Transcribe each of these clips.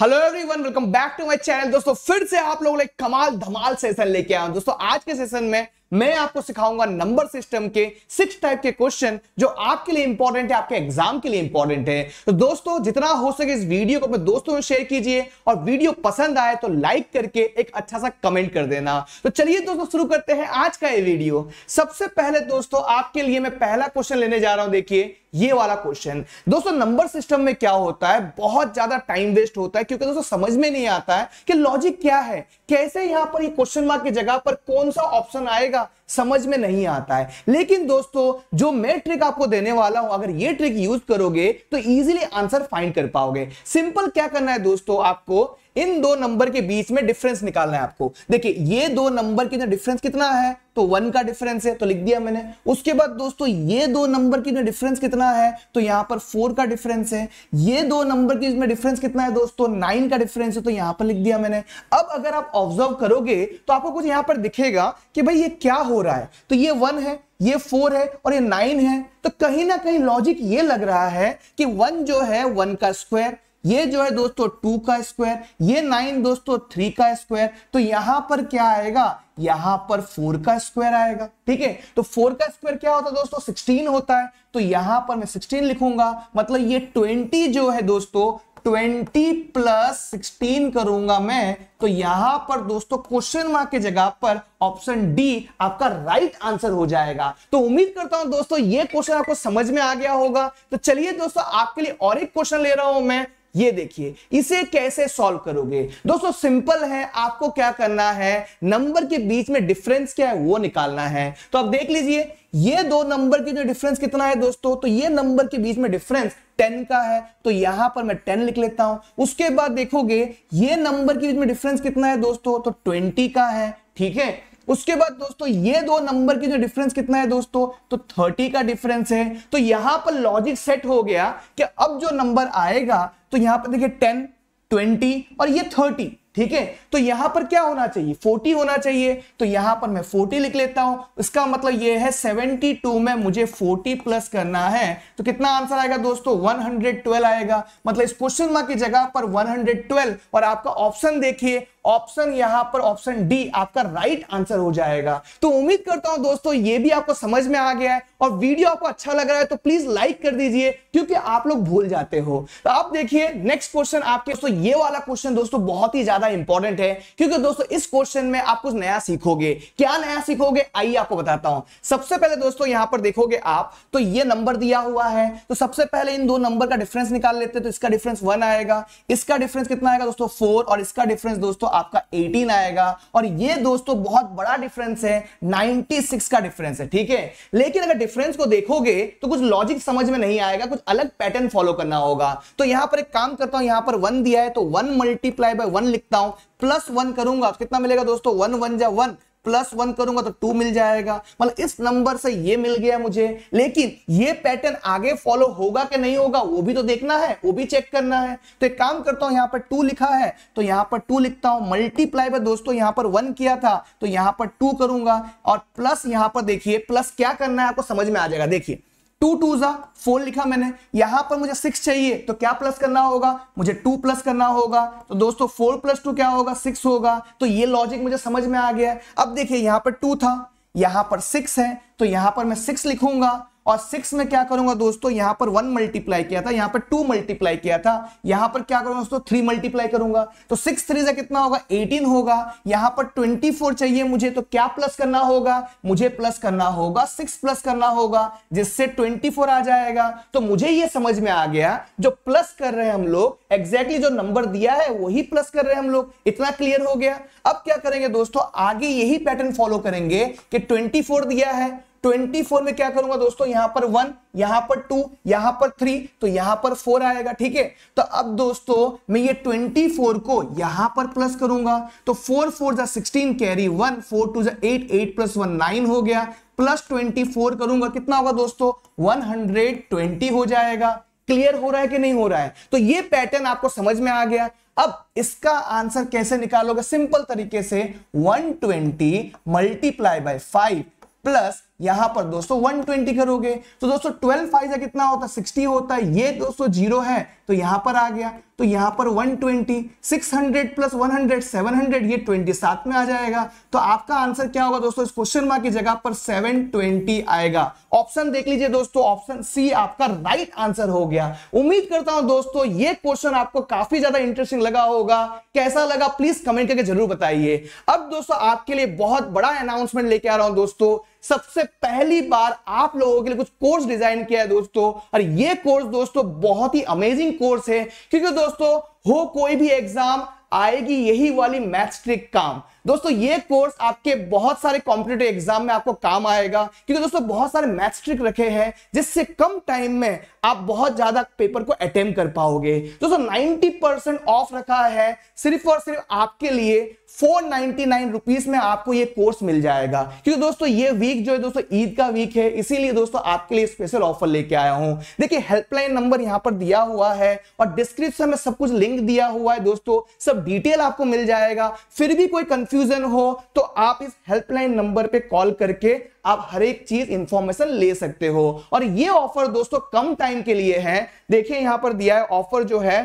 hello everyone welcome back to my channel दोस्तों फिर से आप लोगों एक कमाल धमाल सेशन लेके आया हूं दोस्तों आज के सेशन में मैं आपको सिखाऊंगा नंबर सिस्टम के सिक्स टाइप के क्वेश्चन जो आपके लिए इंपॉर्टेंट है आपके एग्जाम के लिए इंपॉर्टेंट है तो दोस्तों जितना हो सके इस वीडियो को अपने दोस्तों में शेयर कीजिए और वीडियो पसंद आए तो लाइक करके एक अच्छा सा कमेंट कर देना तो चलिए दोस्तों शुरू करते हैं आज का ये वीडियो सबसे पहले दोस्तों आपके लिए मैं पहला क्वेश्चन लेने जा रहा हूं देखिए ये वाला क्वेश्चन दोस्तों नंबर सिस्टम में क्या होता है बहुत ज्यादा टाइम वेस्ट होता है क्योंकि दोस्तों समझ में नहीं आता है कि लॉजिक क्या है कैसे यहां पर क्वेश्चन मार्क की जगह पर कौन सा ऑप्शन आएगा समझ में नहीं आता है लेकिन दोस्तों जो मैं ट्रिक आपको देने वाला हूं अगर ये ट्रिक यूज करोगे तो इजीली आंसर फाइंड कर पाओगे सिंपल क्या करना है दोस्तों आपको इन दो नंबर के बीच में डिफरेंस निकालना है आपको देखिए ये दो नंबर के डिफरेंस कितना है तो वन का डिफरेंस है तो लिख दिया मैंने उसके बाद दोस्तों ये दो नंबर की डिफरेंस तो कितना है तो यहां पर फोर का डिफरेंस है ये दो नंबर की इसमें डिफरेंस कितना है दोस्तों नाइन का डिफरेंस है तो यहां पर लिख दिया मैंने अब अगर आप ऑब्जर्व करोगे तो आपको कुछ यहां पर दिखेगा कि भाई ये क्या हो रहा है तो ये वन है ये फोर है और ये नाइन है तो कहीं ना कहीं लॉजिक ये लग रहा है कि वन जो है वन का स्क्वायर ये जो है दोस्तों टू का स्क्वायर ये नाइन दोस्तों थ्री का स्क्वायर तो यहां पर क्या आएगा यहां पर फोर का स्क्वायर आएगा ठीक है तो फोर का स्क्वायर क्या होता है दोस्तों सिक्सटीन होता है तो यहां पर मैं सिक्सटीन लिखूंगा मतलब ये ट्वेंटी जो है दोस्तों 20 प्लस 16 करूंगा मैं तो यहां पर दोस्तों क्वेश्चन मार्क की जगह पर ऑप्शन डी आपका राइट आंसर हो जाएगा तो उम्मीद करता हूं दोस्तों ये क्वेश्चन आपको समझ में आ गया होगा तो चलिए दोस्तों आपके लिए और एक क्वेश्चन ले रहा हूं मैं ये देखिए इसे कैसे सॉल्व करोगे दोस्तों सिंपल है आपको क्या करना है नंबर के बीच में डिफरेंस क्या है वो निकालना है तो आप देख लीजिए ये दो नंबर के जो डिफरेंस कितना है दोस्तों तो ये नंबर के बीच में डिफरेंस टेन का है तो यहां पर मैं टेन लिख लेता हूं उसके बाद देखोगे ये नंबर के बीच में डिफरेंस कितना है दोस्तों तो ट्वेंटी का है ठीक है उसके बाद दोस्तों ये दो नंबर की जो डिफरेंस कितना है दोस्तों तो 30 का डिफरेंस है तो यहां पर लॉजिक सेट हो गया कि अब जो नंबर आएगा तो यहां पर देखिए 10 20 और ये 30 ठीक है तो यहां पर क्या होना चाहिए 40 होना चाहिए तो यहां पर मैं 40 लिख लेता हूं इसका मतलब ये है 72 में मुझे 40 प्लस करना है तो कितना आंसर आएगा दोस्तों 112 आएगा मतलब इस क्वेश्चन मार्क की जगह पर 112 और आपका ऑप्शन देखिए ऑप्शन यहां पर ऑप्शन डी आपका राइट आंसर हो जाएगा तो उम्मीद करता हूं दोस्तों ये भी आपको समझ में आ गया है और वीडियो आपको अच्छा लग रहा है तो प्लीज लाइक कर दीजिए क्योंकि आप लोग भूल जाते हो तो आप देखिए नेक्स्ट क्वेश्चन आपके दोस्तों ये वाला क्वेश्चन दोस्तों बहुत ही ज्यादा इंपॉर्टेंट है क्योंकि दोस्तों इस क्वेश्चन में आप कुछ नया सीखोगे क्या नया सीखोगे आइए आपको बताता हूं सबसे पहले दोस्तों यहां पर देखोगे आप तो ये नंबर दिया हुआ है तो सबसे पहले इन दो नंबर का डिफरेंस निकाल लेते तो इसका डिफरेंस वन आएगा इसका डिफरेंस कितना आएगा दोस्तों फोर और इसका डिफरेंस दोस्तों आपका 18 आएगा और ये दोस्तों बहुत बड़ा डिफरेंस है 96 का डिफरेंस है ठीक है लेकिन अगर डिफरेंस को देखोगे तो कुछ लॉजिक समझ में नहीं आएगा कुछ अलग पैटर्न फॉलो करना होगा तो यहां पर एक काम करता हूं यहां पर वन दिया है तो वन मल्टीप्लाई बाय वन लिखता हूं प्लस वन करूंगा कितना मिलेगा दोस्तों वन वन जा वन प्लस वन करूंगा तो टू मिल जाएगा मतलब इस नंबर से ये मिल गया मुझे लेकिन ये पैटर्न आगे फॉलो होगा कि नहीं होगा वो भी तो देखना है वो भी चेक करना है तो एक काम करता हूं यहां पर टू लिखा है तो यहां पर टू लिखता हूं मल्टीप्लाई पर दोस्तों यहां पर वन किया था तो यहां पर टू करूंगा और प्लस यहां पर देखिए प्लस क्या करना है आपको समझ में आ जाएगा देखिए टू टू जा फोर लिखा मैंने यहां पर मुझे सिक्स चाहिए तो क्या प्लस करना होगा मुझे टू प्लस करना होगा तो दोस्तों फोर प्लस टू क्या होगा सिक्स होगा तो ये लॉजिक मुझे समझ में आ गया अब देखिए यहां पर टू था यहां पर सिक्स है तो यहां पर मैं सिक्स लिखूंगा और सिक्स में क्या करूंगा दोस्तों यहां पर वन मल्टीप्लाई किया था यहां पर टू मल्टीप्लाई किया था यहां पर क्या करूंगा दोस्तों थ्री मल्टीप्लाई करूंगा तो सिक्स थ्री से कितना होगा एटीन होगा यहां पर ट्वेंटी फोर चाहिए मुझे तो क्या प्लस करना होगा मुझे प्लस करना होगा सिक्स प्लस करना होगा जिससे ट्वेंटी फोर आ जाएगा तो मुझे यह समझ में आ गया जो प्लस कर रहे हैं हम लोग एग्जैक्टली जो नंबर दिया है वही प्लस कर रहे हैं हम लोग इतना क्लियर हो गया अब क्या करेंगे दोस्तों आगे यही पैटर्न फॉलो करेंगे कि ट्वेंटी दिया है 24 में क्या करूंगा दोस्तों यहां पर वन यहां पर टू यहां पर थ्री तो यहां पर फोर आएगा ठीक है तो अब दोस्तों मैं ये 24 को यहां पर प्लस करूंगा तो फोर फोर जा sixteen carry one four two जा eight eight plus one nine हो गया प्लस ट्वेंटी फोर करूंगा कितना होगा दोस्तों वन हंड्रेड ट्वेंटी हो जाएगा क्लियर हो रहा है कि नहीं हो रहा है तो ये पैटर्न आपको समझ में आ गया अब इसका आंसर कैसे निकालोगे सिंपल तरीके से 120 twenty multiply by five plus यहां पर दोस्तों 120 करोगे तो दोस्तों 12 फाइव कितना होता है 60 होता है ये दोस्तों जीरो है तो यहां पर आ गया तो यहां पर 120, 600 प्लस 100, 700 ये 27 में आ जाएगा तो आपका आंसर क्या होगा दोस्तों इस क्वेश्चन मार्क की जगह पर 720 आएगा ऑप्शन देख लीजिए दोस्तों ऑप्शन सी आपका राइट आंसर हो गया उम्मीद करता हूं दोस्तों ये क्वेश्चन आपको काफी ज्यादा इंटरेस्टिंग लगा होगा कैसा लगा प्लीज कमेंट करके जरूर बताइए अब दोस्तों आपके लिए बहुत बड़ा अनाउंसमेंट लेके आ रहा हूं दोस्तों सबसे पहली बार आप लोगों के लिए कुछ कोर्स डिजाइन किया है दोस्तों और ये कोर्स दोस्तों बहुत ही अमेजिंग कोर्स है क्योंकि दोस्तों दोस्तों हो कोई भी एग्जाम आएगी यही वाली मैथ्स ट्रिक काम दोस्तों ये कोर्स आपके बहुत सारे कॉम्पिटेटिव एग्जाम में आपको काम आएगा क्योंकि दोस्तों बहुत सारे मैथ्स ट्रिक रखे हैं जिससे कम टाइम में आप बहुत ज्यादा पेपर को अटेम्प्ट कर पाओगे दोस्तों 90 परसेंट ऑफ रखा है सिर्फ और सिर्फ आपके लिए फोर नाइनटी नाइन रुपीज में आपको ये कोर्स मिल जाएगा क्योंकि दोस्तों ये वीक जो है दोस्तों ईद का वीक है इसीलिए दोस्तों आपके लिए स्पेशल ऑफर लेके आया हूं देखिए हेल्पलाइन नंबर यहां पर दिया हुआ है और डिस्क्रिप्शन में सब कुछ लिंक दिया हुआ है दोस्तों सब डिटेल आपको मिल जाएगा फिर भी कोई कंफ्यूजन हो तो आप इस हेल्पलाइन नंबर पर कॉल करके आप हर एक चीज इंफॉर्मेशन ले सकते हो और ये ऑफर दोस्तों कम टाइम के लिए है देखिए यहां पर दिया है ऑफर जो है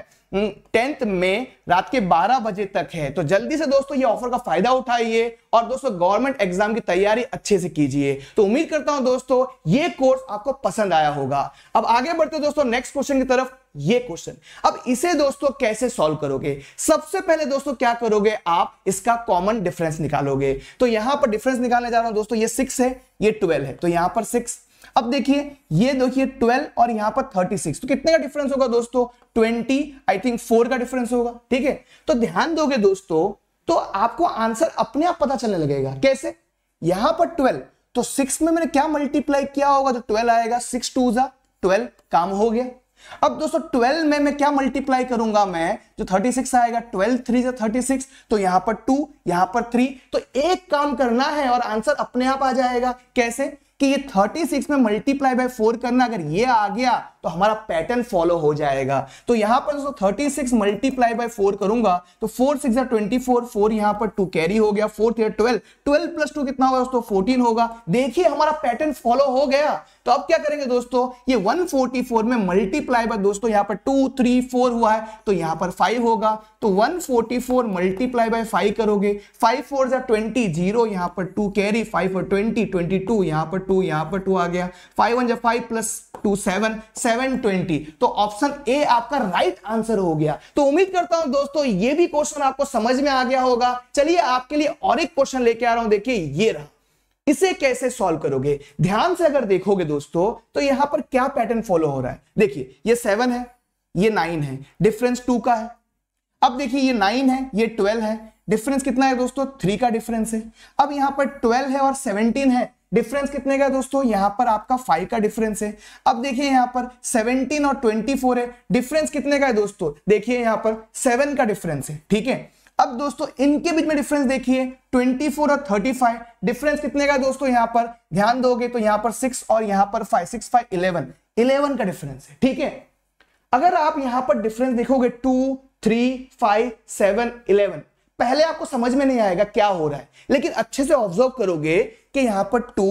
टेंथ में रात के 12 बजे तक है तो जल्दी से दोस्तों ये ऑफर का फायदा उठाइए और दोस्तों गवर्नमेंट एग्जाम की तैयारी अच्छे से कीजिए तो उम्मीद करता हूं दोस्तों ये कोर्स आपको पसंद आया होगा अब आगे बढ़ते दोस्तों नेक्स्ट क्वेश्चन की तरफ ये क्वेश्चन अब इसे दोस्तों कैसे सॉल्व करोगे सबसे पहले दोस्तों क्या करोगे आप इसका कॉमन डिफरेंस निकालोगे तो यहां पर डिफरेंस निकालने जा रहा हूं दोस्तों ये सिक्स है ये ट्वेल्व है तो यहां पर सिक्स अब देखिए ये देखिए 12 और यहां पर 36 तो कितने का डिफरेंस होगा दोस्तों ट्वेंटी आई थिंक फोर का डिफरेंस होगा ठीक है तो ध्यान दोगे दोस्तों तो आपको आंसर अपने आप पता चलने लगेगा कैसे यहां पर ट्वेल्व तो सिक्स में मैंने क्या मल्टीप्लाई किया होगा तो ट्वेल्व आएगा सिक्स टू जा ट्वेल्व काम हो गया अब दोस्तों ट्वेल्व में मैं क्या मल्टीप्लाई करूंगा मैं जो थर्टी सिक्स आएगा ट्वेल्व थ्री जो थर्टी सिक्स तो यहां पर टू यहां पर थ्री तो एक काम करना है और आंसर अपने आप आ जाएगा कैसे कि ये थर्टी सिक्स में मल्टीप्लाई बाय फोर करना अगर ये आ गया तो हमारा पैटर्न फॉलो हो जाएगा तो यहां पर दोस्तों thirty six multiply by four करूंगा तो four six twenty four four यहां पर टू कैरी हो गया four three twelve twelve plus two कितना होगा दोस्तों फोर्टीन होगा देखिए हमारा पैटर्न फॉलो हो गया तो अब क्या करेंगे दोस्तों ये 144 में मल्टीप्लाई बाय दोस्तों यहां पर 2 3 4 हुआ है तो यहां पर 5 होगा तो 144 मल्टीप्लाई बाय 5 करोगे 5 फोर जार ट्वेंटी जीरो यहां पर 2 कैरी 5 और 20 22 यहां पर 2 यहां पर 2 आ गया 5 वन जब 5 प्लस 2 7 7 720 तो ऑप्शन ए आपका राइट आंसर हो गया तो उम्मीद करता हूं दोस्तों ये भी क्वेश्चन आपको समझ में आ गया होगा चलिए आपके लिए और एक क्वेश्चन लेके आ रहा हूं देखिए ये रहा इसे कैसे सॉल्व करोगे ध्यान से अगर देखोगे दोस्तों तो यहां पर क्या पैटर्न फॉलो हो रहा है देखिए ये सेवन है ये नाइन है डिफरेंस टू का है अब देखिए ये नाइन है ये ट्वेल्व है डिफरेंस कितना है दोस्तों थ्री का डिफरेंस है अब यहां पर ट्वेल्व है और सेवनटीन है डिफरेंस कितने का दोस्तों यहां पर आपका फाइव का डिफरेंस है अब देखिए यहां पर सेवनटीन और ट्वेंटी फोर है डिफरेंस कितने का है दोस्तों देखिए यहां पर सेवन का डिफरेंस है ठीक है अब दोस्तों इनके बीच में डिफरेंस देखिए 24 और 35 डिफरेंस कितने का दोस्तों यहां पर ध्यान दोगे तो यहां पर 6 और यहां पर 5 6 5 11 11 का डिफरेंस है ठीक है अगर आप यहां पर डिफरेंस देखोगे 2 3 5 7 11 पहले आपको समझ में नहीं आएगा क्या हो रहा है लेकिन अच्छे से ऑब्जर्व करोगे कि यहां पर टू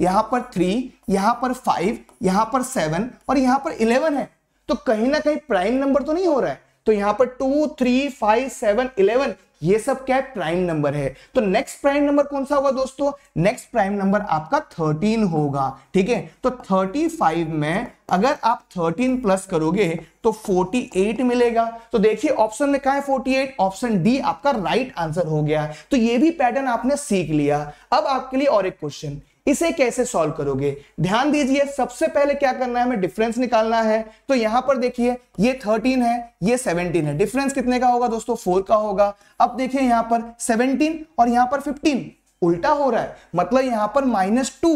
यहां पर थ्री यहां पर फाइव यहां पर सेवन और यहां पर इलेवन है तो कहीं ना कहीं प्राइम नंबर तो नहीं हो रहा है तो यहां पर two three five seven eleven ये सब क्या है प्राइम नंबर है तो नेक्स्ट प्राइम नंबर कौन सा होगा दोस्तों नेक्स्ट प्राइम नंबर आपका थर्टीन होगा ठीक है तो थर्टी फाइव में अगर आप 13 प्लस करोगे तो 48 मिलेगा तो देखिए ऑप्शन में कहा है 48 ऑप्शन डी आपका राइट right आंसर हो गया तो ये भी पैटर्न आपने सीख लिया अब आपके लिए और एक क्वेश्चन इसे कैसे सॉल्व करोगे ध्यान दीजिए सबसे पहले क्या करना है हमें डिफरेंस निकालना है तो यहां पर देखिए ये 13 है ये 17 है डिफरेंस कितने का होगा दोस्तों 4 का होगा अब देखिए यहां पर 17 और यहां पर 15 उल्टा हो रहा है मतलब यहां पर माइनस टू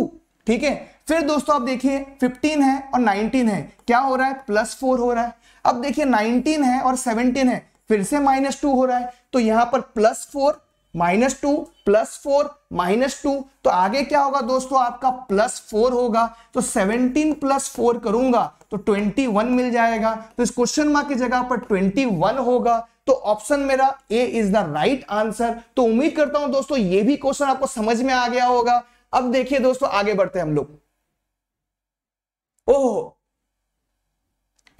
ठीक है फिर दोस्तों आप देखिए 15 है और 19 है क्या हो रहा है प्लस फोर हो रहा है अब देखिए 19 है और 17 है फिर से माइनस टू हो रहा है तो यहां पर plus four minus two plus four minus two तो आगे क्या होगा दोस्तों आपका प्लस फोर होगा तो सेवनटीन प्लस फोर करूंगा तो ट्वेंटी वन मिल जाएगा तो इस क्वेश्चन मार्क की जगह पर ट्वेंटी वन होगा तो ऑप्शन मेरा A is the right answer तो उम्मीद करता हूं दोस्तों ये भी क्वेश्चन आपको समझ में आ गया होगा अब देखिए दोस्तों आगे बढ़ते हैं हम लोग ओह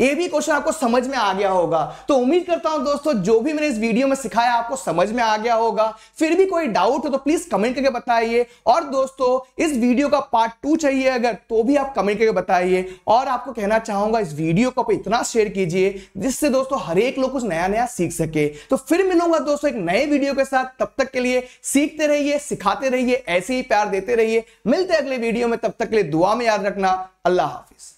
ये भी क्वेश्चन आपको समझ में आ गया होगा तो उम्मीद करता हूं दोस्तों जो भी मैंने इस वीडियो में सिखाया आपको समझ में आ गया होगा फिर भी कोई डाउट हो तो प्लीज कमेंट करके बताइए और दोस्तों इस वीडियो का पार्ट टू चाहिए अगर तो भी आप कमेंट करके बताइए और आपको कहना चाहूंगा इस वीडियो को आप इतना शेयर कीजिए जिससे दोस्तों हर एक लोग कुछ नया नया सीख सके तो फिर मिलूंगा दोस्तों एक नए वीडियो के साथ तब तक के लिए सीखते रहिए सिखाते रहिए ऐसे ही प्यार देते रहिए मिलते अगले वीडियो में तब तक के लिए दुआ में याद रखना अल्लाह हाफिज